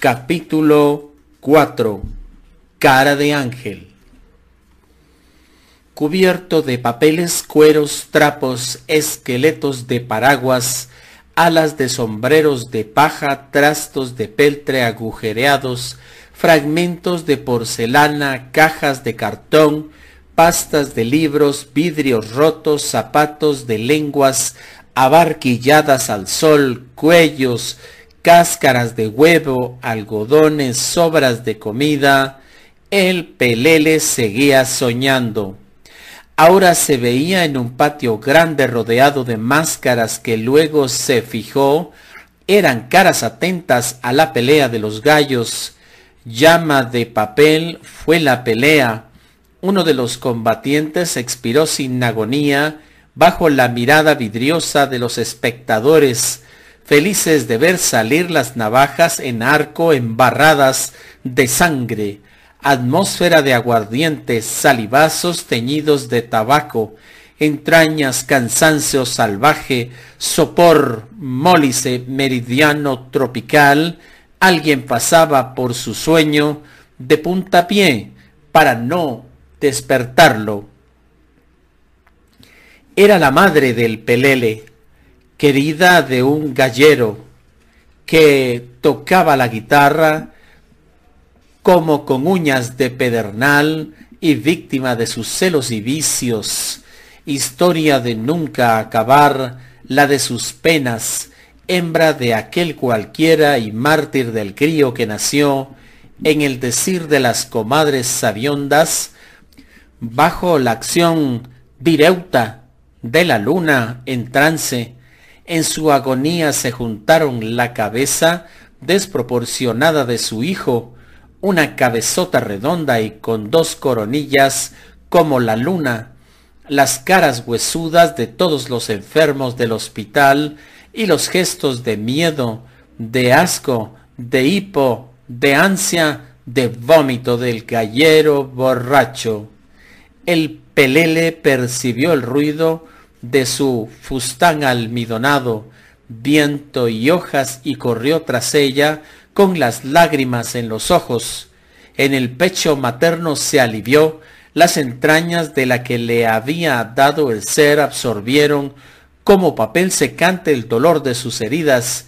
Capítulo 4. Cara de ángel. Cubierto de papeles, cueros, trapos, esqueletos de paraguas, alas de sombreros de paja, trastos de peltre agujereados, fragmentos de porcelana, cajas de cartón, pastas de libros, vidrios rotos, zapatos de lenguas, abarquilladas al sol, cuellos, cáscaras de huevo, algodones, sobras de comida, el pelele seguía soñando. Ahora se veía en un patio grande rodeado de máscaras que luego se fijó eran caras atentas a la pelea de los gallos. Llama de papel fue la pelea. Uno de los combatientes expiró sin agonía bajo la mirada vidriosa de los espectadores felices de ver salir las navajas en arco embarradas de sangre, atmósfera de aguardientes, salivazos teñidos de tabaco, entrañas, cansancio salvaje, sopor, mólice, meridiano tropical, alguien pasaba por su sueño de puntapié para no despertarlo. Era la madre del pelele, querida de un gallero que tocaba la guitarra como con uñas de pedernal y víctima de sus celos y vicios, historia de nunca acabar, la de sus penas, hembra de aquel cualquiera y mártir del crío que nació, en el decir de las comadres sabiondas, bajo la acción direuta de la luna en trance, en su agonía se juntaron la cabeza desproporcionada de su hijo, una cabezota redonda y con dos coronillas como la luna, las caras huesudas de todos los enfermos del hospital y los gestos de miedo, de asco, de hipo, de ansia, de vómito del gallero borracho. El pelele percibió el ruido de su fustán almidonado, viento y hojas, y corrió tras ella con las lágrimas en los ojos. En el pecho materno se alivió, las entrañas de la que le había dado el ser absorbieron como papel secante el dolor de sus heridas,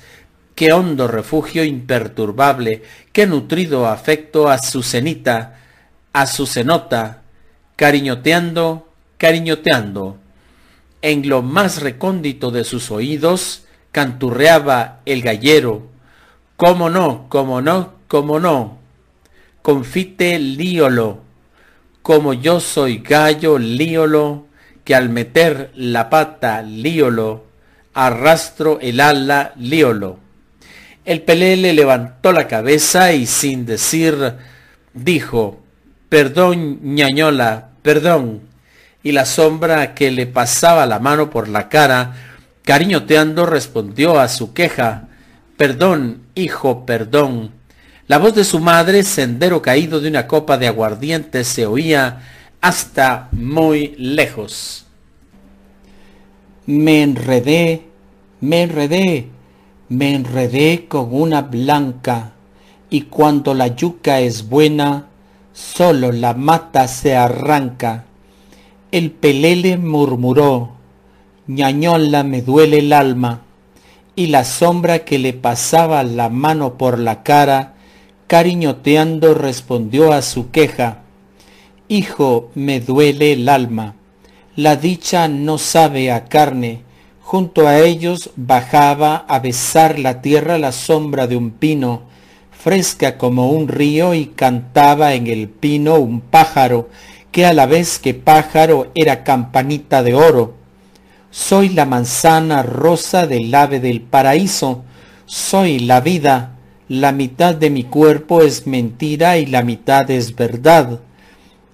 qué hondo refugio imperturbable, qué nutrido afecto a su cenita, a su cenota, cariñoteando, cariñoteando en lo más recóndito de sus oídos canturreaba el gallero. ¿Cómo no? como no? como no? Confite líolo. Como yo soy gallo líolo, que al meter la pata líolo, arrastro el ala líolo. El le levantó la cabeza y sin decir dijo, perdón ñañola, perdón, y la sombra que le pasaba la mano por la cara, cariñoteando respondió a su queja, Perdón, hijo, perdón. La voz de su madre, sendero caído de una copa de aguardiente, se oía hasta muy lejos. Me enredé, me enredé, me enredé con una blanca, y cuando la yuca es buena, solo la mata se arranca. El pelele murmuró, ñañola me duele el alma, y la sombra que le pasaba la mano por la cara, cariñoteando respondió a su queja, Hijo, me duele el alma, la dicha no sabe a carne, junto a ellos bajaba a besar la tierra la sombra de un pino, fresca como un río y cantaba en el pino un pájaro que a la vez que pájaro era campanita de oro. Soy la manzana rosa del ave del paraíso, soy la vida, la mitad de mi cuerpo es mentira y la mitad es verdad.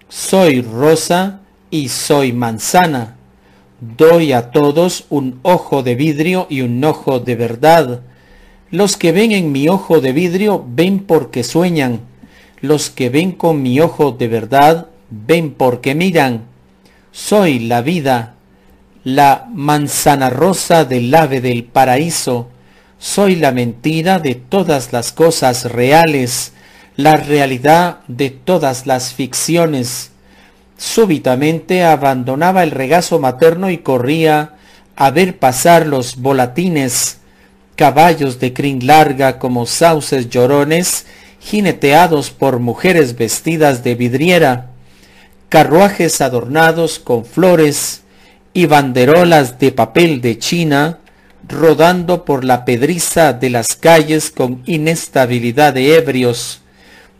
Soy rosa y soy manzana. Doy a todos un ojo de vidrio y un ojo de verdad. Los que ven en mi ojo de vidrio ven porque sueñan. Los que ven con mi ojo de verdad ven porque miran, soy la vida, la manzana rosa del ave del paraíso, soy la mentira de todas las cosas reales, la realidad de todas las ficciones. Súbitamente abandonaba el regazo materno y corría a ver pasar los volatines, caballos de crin larga como sauces llorones, jineteados por mujeres vestidas de vidriera carruajes adornados con flores y banderolas de papel de China rodando por la pedriza de las calles con inestabilidad de ebrios,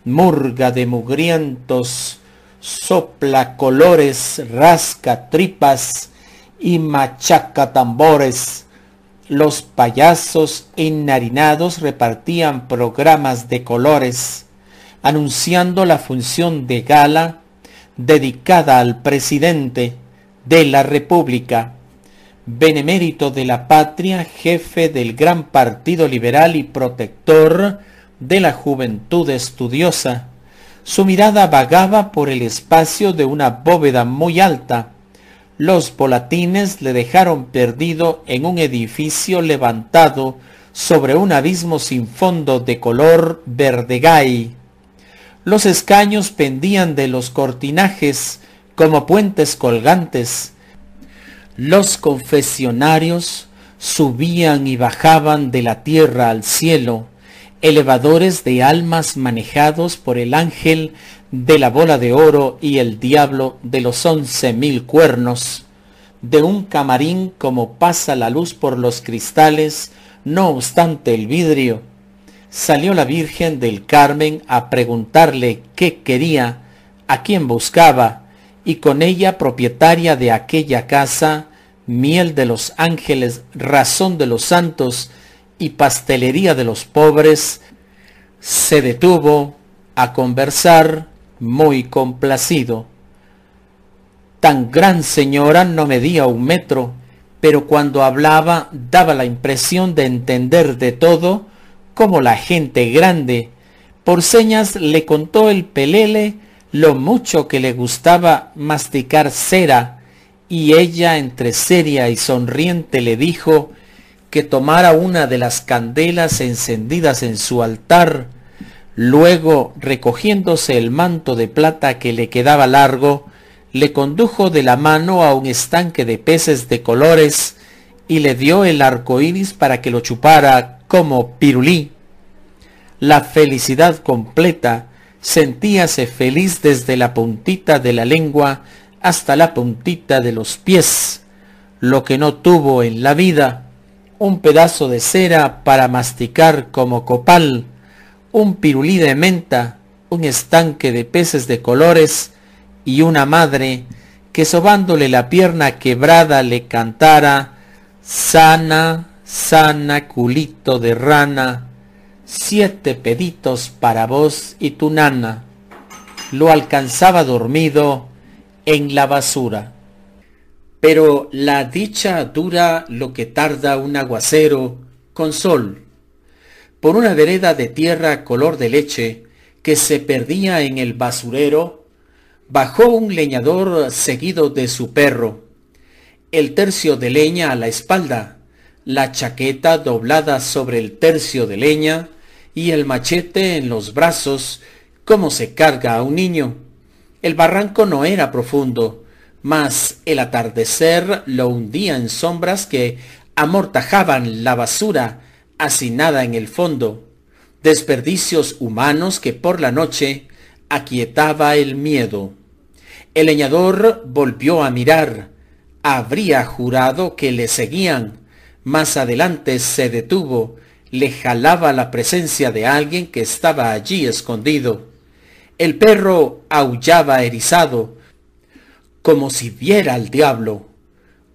murga de mugrientos, sopla colores, rasca tripas y machaca tambores. Los payasos enharinados repartían programas de colores, anunciando la función de gala dedicada al presidente de la República, benemérito de la patria, jefe del gran partido liberal y protector de la juventud estudiosa. Su mirada vagaba por el espacio de una bóveda muy alta. Los bolatines le dejaron perdido en un edificio levantado sobre un abismo sin fondo de color verdegay los escaños pendían de los cortinajes como puentes colgantes. Los confesionarios subían y bajaban de la tierra al cielo, elevadores de almas manejados por el ángel de la bola de oro y el diablo de los once mil cuernos. De un camarín como pasa la luz por los cristales, no obstante el vidrio, salió la Virgen del Carmen a preguntarle qué quería, a quién buscaba, y con ella propietaria de aquella casa, miel de los ángeles, razón de los santos y pastelería de los pobres, se detuvo a conversar muy complacido. Tan gran señora no medía un metro, pero cuando hablaba daba la impresión de entender de todo como la gente grande, por señas le contó el pelele lo mucho que le gustaba masticar cera, y ella entre seria y sonriente le dijo que tomara una de las candelas encendidas en su altar, luego recogiéndose el manto de plata que le quedaba largo, le condujo de la mano a un estanque de peces de colores y le dio el arco iris para que lo chupara como pirulí. La felicidad completa sentíase feliz desde la puntita de la lengua hasta la puntita de los pies, lo que no tuvo en la vida, un pedazo de cera para masticar como copal, un pirulí de menta, un estanque de peces de colores y una madre que sobándole la pierna quebrada le cantara Sana, sana culito de rana, siete peditos para vos y tu nana. Lo alcanzaba dormido en la basura. Pero la dicha dura lo que tarda un aguacero con sol. Por una vereda de tierra color de leche que se perdía en el basurero, bajó un leñador seguido de su perro el tercio de leña a la espalda, la chaqueta doblada sobre el tercio de leña y el machete en los brazos, como se carga a un niño. El barranco no era profundo, mas el atardecer lo hundía en sombras que amortajaban la basura hacinada en el fondo, desperdicios humanos que por la noche aquietaba el miedo. El leñador volvió a mirar, habría jurado que le seguían. Más adelante se detuvo, le jalaba la presencia de alguien que estaba allí escondido. El perro aullaba erizado, como si viera al diablo.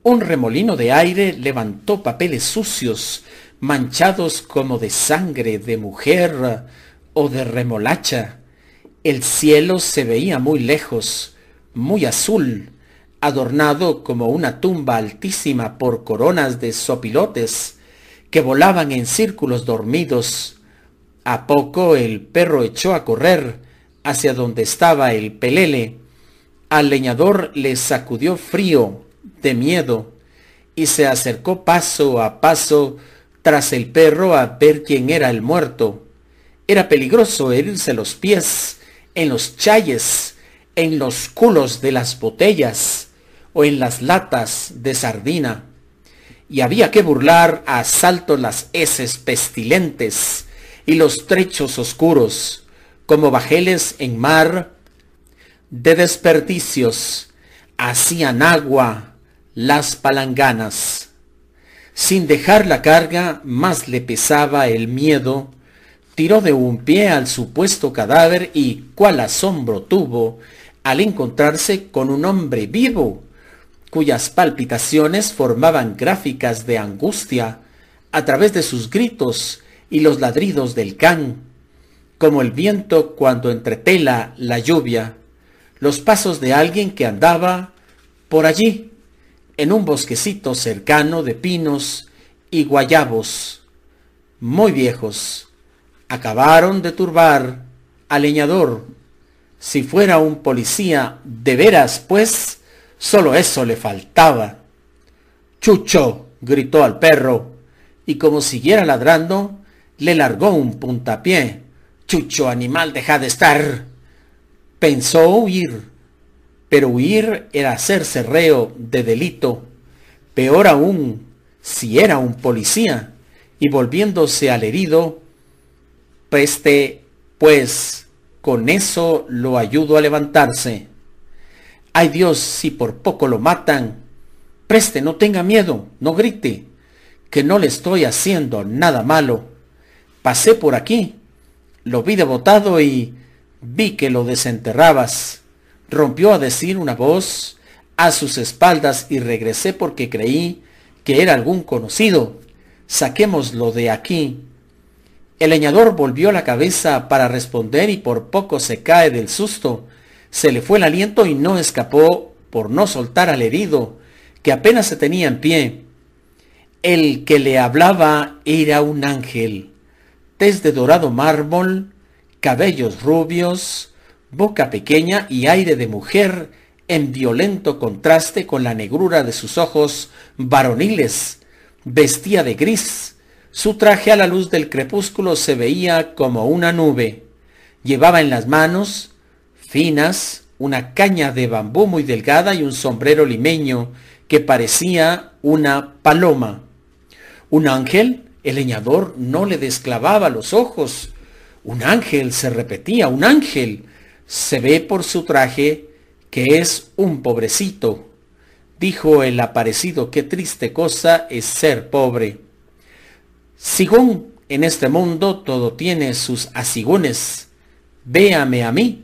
Un remolino de aire levantó papeles sucios, manchados como de sangre de mujer o de remolacha. El cielo se veía muy lejos, muy azul, adornado como una tumba altísima por coronas de sopilotes que volaban en círculos dormidos. A poco el perro echó a correr hacia donde estaba el pelele. Al leñador le sacudió frío, de miedo, y se acercó paso a paso tras el perro a ver quién era el muerto. Era peligroso herirse los pies, en los challes, en los culos de las botellas o en las latas de sardina. Y había que burlar a salto las heces pestilentes y los trechos oscuros, como bajeles en mar de desperdicios, hacían agua las palanganas. Sin dejar la carga, más le pesaba el miedo, tiró de un pie al supuesto cadáver y cuál asombro tuvo al encontrarse con un hombre vivo cuyas palpitaciones formaban gráficas de angustia a través de sus gritos y los ladridos del can, como el viento cuando entretela la lluvia, los pasos de alguien que andaba por allí, en un bosquecito cercano de pinos y guayabos, muy viejos, acabaron de turbar al leñador. Si fuera un policía de veras, pues, Solo eso le faltaba. Chucho, gritó al perro, y como siguiera ladrando, le largó un puntapié. Chucho, animal, deja de estar. Pensó huir, pero huir era hacerse reo de delito. Peor aún, si era un policía, y volviéndose al herido, preste, pues, con eso lo ayudo a levantarse. Ay Dios, si por poco lo matan. Preste, no tenga miedo, no grite, que no le estoy haciendo nada malo. Pasé por aquí, lo vi devotado y vi que lo desenterrabas. Rompió a decir una voz a sus espaldas y regresé porque creí que era algún conocido. Saquémoslo de aquí. El leñador volvió la cabeza para responder y por poco se cae del susto se le fue el aliento y no escapó por no soltar al herido, que apenas se tenía en pie. El que le hablaba era un ángel, tez de dorado mármol, cabellos rubios, boca pequeña y aire de mujer en violento contraste con la negrura de sus ojos varoniles. Vestía de gris. Su traje a la luz del crepúsculo se veía como una nube. Llevaba en las manos finas, una caña de bambú muy delgada y un sombrero limeño que parecía una paloma. Un ángel, el leñador no le desclavaba los ojos. Un ángel, se repetía, un ángel. Se ve por su traje que es un pobrecito. Dijo el aparecido, qué triste cosa es ser pobre. Sigún en este mundo todo tiene sus asigones. Véame a mí,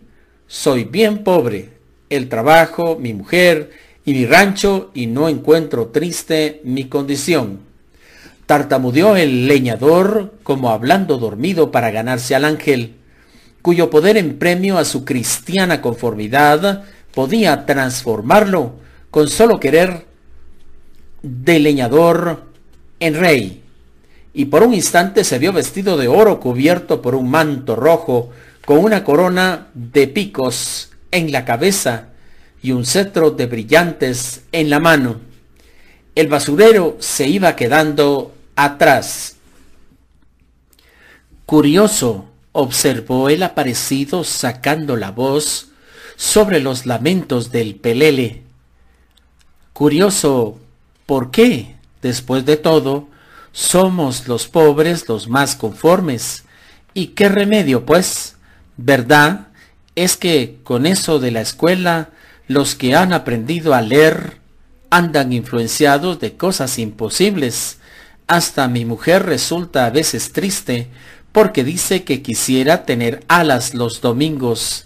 soy bien pobre, el trabajo, mi mujer y mi rancho y no encuentro triste mi condición. Tartamudeó el leñador como hablando dormido para ganarse al ángel, cuyo poder en premio a su cristiana conformidad podía transformarlo con solo querer de leñador en rey. Y por un instante se vio vestido de oro cubierto por un manto rojo, con una corona de picos en la cabeza y un cetro de brillantes en la mano. El basurero se iba quedando atrás. Curioso, observó el aparecido sacando la voz sobre los lamentos del pelele. Curioso, ¿por qué, después de todo, somos los pobres los más conformes? ¿Y qué remedio, pues? verdad es que con eso de la escuela, los que han aprendido a leer andan influenciados de cosas imposibles. Hasta mi mujer resulta a veces triste porque dice que quisiera tener alas los domingos.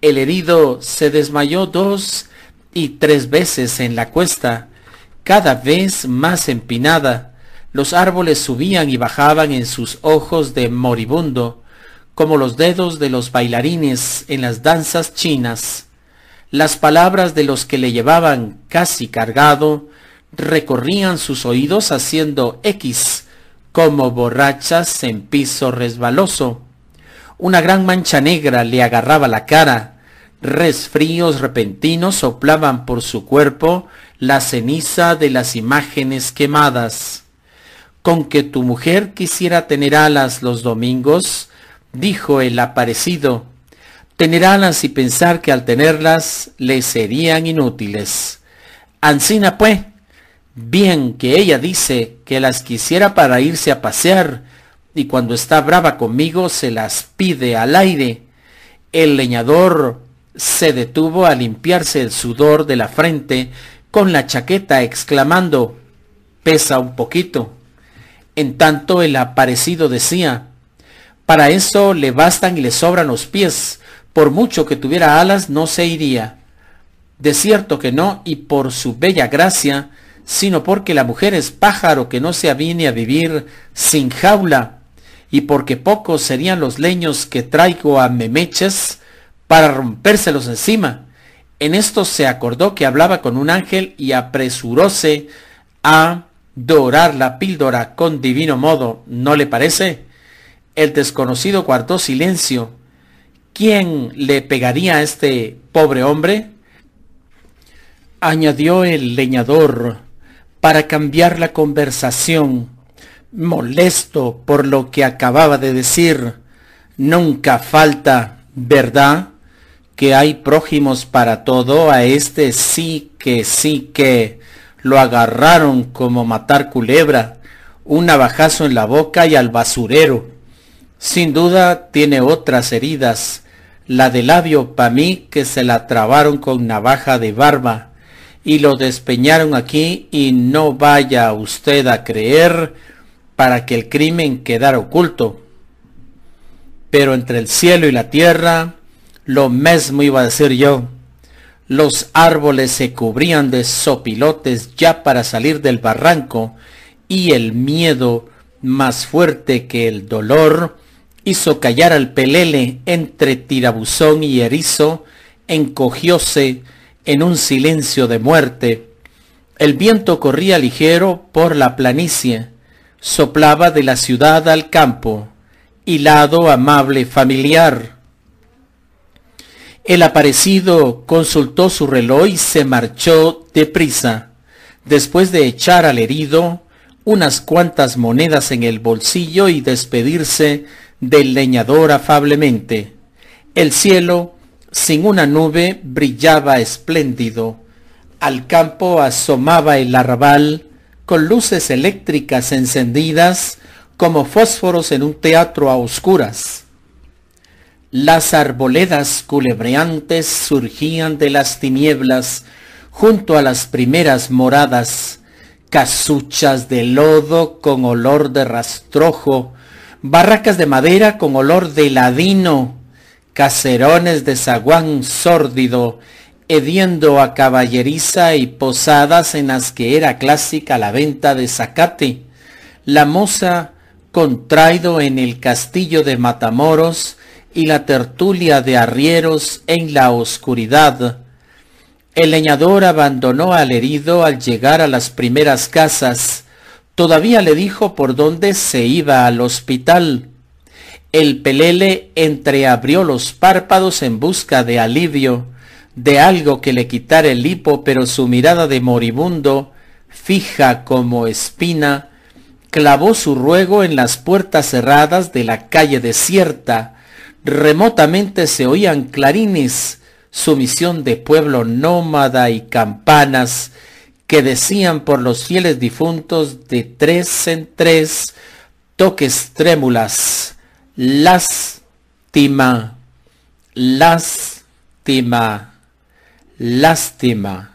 El herido se desmayó dos y tres veces en la cuesta, cada vez más empinada. Los árboles subían y bajaban en sus ojos de moribundo como los dedos de los bailarines en las danzas chinas, las palabras de los que le llevaban casi cargado recorrían sus oídos haciendo X como borrachas en piso resbaloso. Una gran mancha negra le agarraba la cara, resfríos repentinos soplaban por su cuerpo la ceniza de las imágenes quemadas. Con que tu mujer quisiera tener alas los domingos, dijo el aparecido, tener alas y pensar que al tenerlas le serían inútiles. Ancina pues, bien que ella dice que las quisiera para irse a pasear, y cuando está brava conmigo se las pide al aire. El leñador se detuvo a limpiarse el sudor de la frente con la chaqueta, exclamando, pesa un poquito. En tanto el aparecido decía, para eso le bastan y le sobran los pies. Por mucho que tuviera alas, no se iría. De cierto que no, y por su bella gracia, sino porque la mujer es pájaro que no se avine a vivir sin jaula, y porque pocos serían los leños que traigo a Memeches para rompérselos encima. En esto se acordó que hablaba con un ángel y apresuróse a dorar la píldora con divino modo, ¿no le parece? el desconocido guardó silencio. ¿Quién le pegaría a este pobre hombre? Añadió el leñador para cambiar la conversación, molesto por lo que acababa de decir. Nunca falta, ¿verdad? Que hay prójimos para todo, a este sí que sí que lo agarraron como matar culebra, un navajazo en la boca y al basurero. Sin duda tiene otras heridas, la de labio pa mí que se la trabaron con navaja de barba y lo despeñaron aquí y no vaya usted a creer para que el crimen quedara oculto. Pero entre el cielo y la tierra, lo mismo iba a decir yo. Los árboles se cubrían de sopilotes ya para salir del barranco y el miedo más fuerte que el dolor hizo callar al pelele entre tirabuzón y erizo, encogióse en un silencio de muerte. El viento corría ligero por la planicie, soplaba de la ciudad al campo, hilado amable familiar. El aparecido consultó su reloj y se marchó deprisa, después de echar al herido unas cuantas monedas en el bolsillo y despedirse del leñador afablemente. El cielo, sin una nube, brillaba espléndido. Al campo asomaba el arrabal, con luces eléctricas encendidas como fósforos en un teatro a oscuras. Las arboledas culebreantes surgían de las tinieblas junto a las primeras moradas, casuchas de lodo con olor de rastrojo, barracas de madera con olor de ladino, caserones de zaguán sórdido, hediendo a caballeriza y posadas en las que era clásica la venta de zacate. La moza contraído en el castillo de Matamoros y la tertulia de arrieros en la oscuridad. El leñador abandonó al herido al llegar a las primeras casas Todavía le dijo por dónde se iba al hospital. El pelele entreabrió los párpados en busca de alivio, de algo que le quitara el hipo, pero su mirada de moribundo, fija como espina, clavó su ruego en las puertas cerradas de la calle desierta. Remotamente se oían clarines, sumisión de pueblo nómada y campanas, que decían por los fieles difuntos de tres en tres toques trémulas, lástima, lástima, lástima.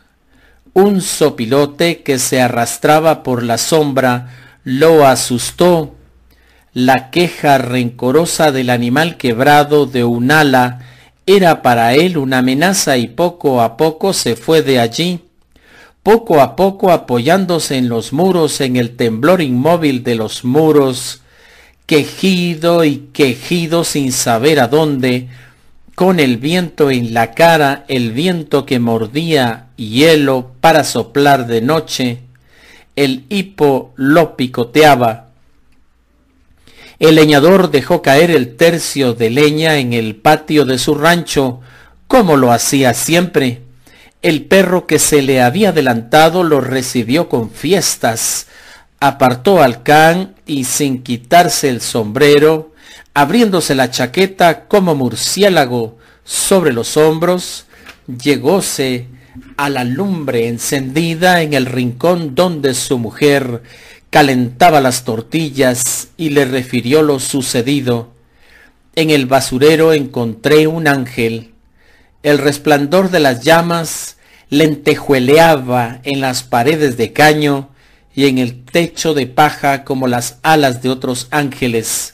Un sopilote que se arrastraba por la sombra lo asustó. La queja rencorosa del animal quebrado de un ala era para él una amenaza y poco a poco se fue de allí poco a poco apoyándose en los muros, en el temblor inmóvil de los muros, quejido y quejido sin saber a dónde, con el viento en la cara, el viento que mordía hielo para soplar de noche, el hipo lo picoteaba. El leñador dejó caer el tercio de leña en el patio de su rancho, como lo hacía siempre. El perro que se le había adelantado lo recibió con fiestas, apartó al can y sin quitarse el sombrero, abriéndose la chaqueta como murciélago sobre los hombros, llegóse a la lumbre encendida en el rincón donde su mujer calentaba las tortillas y le refirió lo sucedido. En el basurero encontré un ángel el resplandor de las llamas lentejueleaba en las paredes de caño y en el techo de paja como las alas de otros ángeles.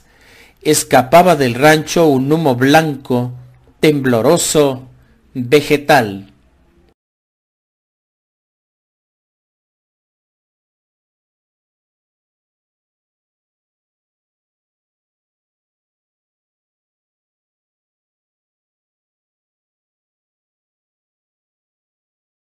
Escapaba del rancho un humo blanco, tembloroso, vegetal.